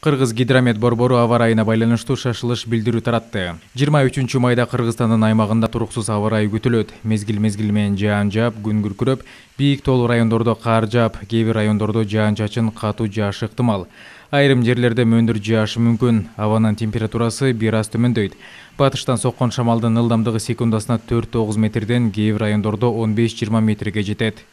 кыргыз гидромет борбору аба ырайына байланыштуу шашылыш билдирүү таратты жыйырма үчүнчү майда кыргызстандын аймагында туруксуз аба ырайы күтүлөт мезгил мезгил менен жаан жаап күн күркүрөп бийик тоолуу райондордо кар жаап кээ бир райондордо жаан чачын катуу жаашы ыктымал айрым жерлерде мөөндүр жаашы мүмкүн абанын температурасы бир аз төмөндөйт батыштан соккон шамалдын ылдамдыгы секундасына төрт тогуз метрден кээ бир райондордо он беш жыйырма метрге жетет